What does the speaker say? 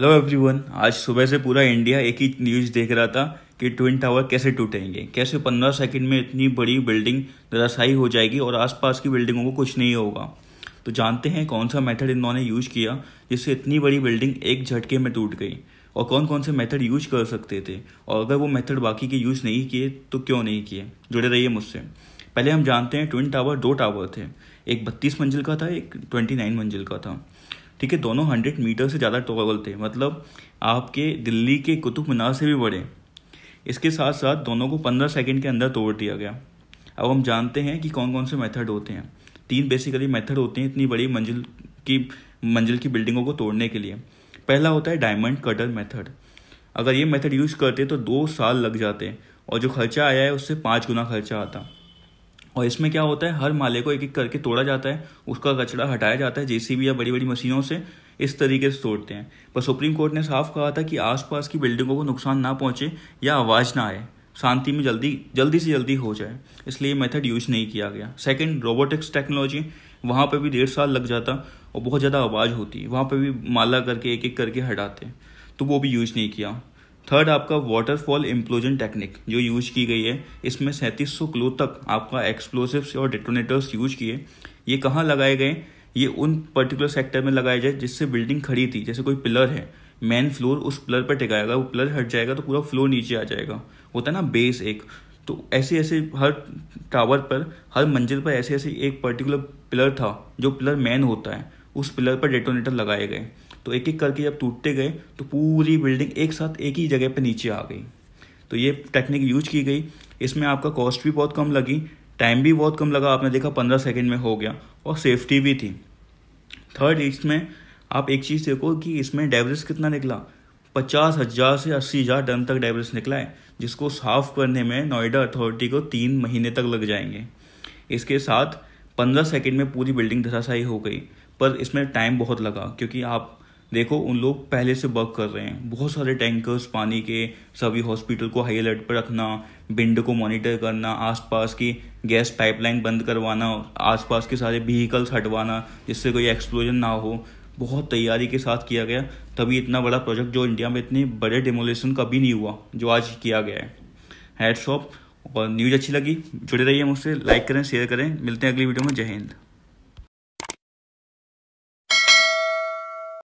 hello everyone आज सुबह से पूरा इंडिया एक ही न्यूज़ देख रहा था कि ट्विन टावर कैसे टूटेंगे कैसे पंद्रह सेकंड में इतनी बड़ी बिल्डिंग धराशायी हो जाएगी और आसपास की बिल्डिंगों को कुछ नहीं होगा तो जानते हैं कौन सा मेथड इन्होंने यूज किया जिससे इतनी बड़ी बिल्डिंग एक झटके में टूट गई और कौन कौन से मेथड यूज कर सकते थे और अगर वो मेथड बाकी के यूज नहीं किए तो क्यों नहीं किए जुड़े रहिए मुझसे पहले हम जानते हैं ट्विन टावर दो टावर थे एक बत्तीस मंजिल का था एक ट्वेंटी नाइन मंजिल का था ठीक है दोनों हंड्रेड मीटर से ज़्यादा टॉल थे मतलब आपके दिल्ली के कुतुब मीनार से भी बड़े इसके साथ साथ दोनों को पंद्रह सेकेंड के अंदर तोड़ दिया गया अब हम जानते हैं कि कौन कौन से मेथड होते हैं तीन बेसिकली मेथड होते हैं इतनी बड़ी मंजिल की मंजिल की बिल्डिंगों को तोड़ने के लिए पहला होता है डायमंड कटर मेथड अगर ये मेथड यूज़ करते तो दो साल लग जाते और जो खर्चा आया है उससे पाँच गुना खर्चा आता और इसमें क्या होता है हर माले को एक एक करके तोड़ा जाता है उसका कचरा हटाया जाता है जेसीबी या बड़ी बड़ी मशीनों से इस तरीके से तोड़ते हैं पर सुप्रीम कोर्ट ने साफ कहा था कि आसपास की बिल्डिंगों को नुकसान ना पहुंचे या आवाज़ ना आए शांति में जल्दी जल्दी से जल्दी हो जाए इसलिए मेथड यूज नहीं किया गया सेकंड रोबोटिक्स टेक्नोलॉजी वहाँ पर भी डेढ़ साल लग जाता और बहुत ज़्यादा आवाज़ होती वहाँ पर भी माला करके एक एक करके हटाते तो वो भी यूज नहीं किया थर्ड आपका वाटरफॉल इम्प्लोजन टेक्निक जो यूज की गई है इसमें सैंतीस सौ क्लो तक आपका एक्सप्लोसिव और डिटोनेटर्स यूज किए ये कहाँ लगाए गए ये उन पर्टिकुलर सेक्टर में लगाए जाए जिससे बिल्डिंग खड़ी थी जैसे कोई पिलर है मेन फ्लोर उस पिलर पर टिकाएगा वो पिलर हट जाएगा तो पूरा फ्लोर नीचे आ जाएगा होता है ना बेस एक तो ऐसे ऐसे हर टावर पर हर मंजिल पर ऐसे ऐसे एक पर्टिकुलर पिलर था जो पिलर मैन होता है उस पिलर पर डेटोनेटर लगाए गए तो एक एक करके जब टूटते गए तो पूरी बिल्डिंग एक साथ एक ही जगह पर नीचे आ गई तो ये टेक्निक यूज की गई इसमें आपका कॉस्ट भी बहुत कम लगी टाइम भी बहुत कम लगा आपने देखा पंद्रह सेकेंड में हो गया और सेफ्टी भी थी थर्ड इसमें आप एक चीज़ देखो कि इसमें डेवरेज कितना निकला पचास हज़ार से अस्सी हज़ार टन तक डेवरेज निकला है जिसको साफ करने में नोएडा अथॉरिटी को तीन महीने तक लग जाएंगे इसके साथ पंद्रह सेकेंड में पूरी बिल्डिंग धराशाई हो गई पर इसमें टाइम बहुत लगा क्योंकि आप देखो उन लोग पहले से वर्क कर रहे हैं बहुत सारे टैंकर्स पानी के सभी हॉस्पिटल को हाई अलर्ट पर रखना बिंड को मॉनिटर करना आसपास की गैस पाइपलाइन बंद करवाना आसपास के सारे व्हीकल्स हटवाना जिससे कोई एक्सप्लोजन ना हो बहुत तैयारी के साथ किया गया तभी इतना बड़ा प्रोजेक्ट जो इंडिया में इतने बड़े डेमोलेशन भी नहीं हुआ जो आज किया गया है हेड्स और न्यूज़ अच्छी लगी जुड़े रहिए मुझसे लाइक करें शेयर करें मिलते हैं अगली वीडियो में जय हिंद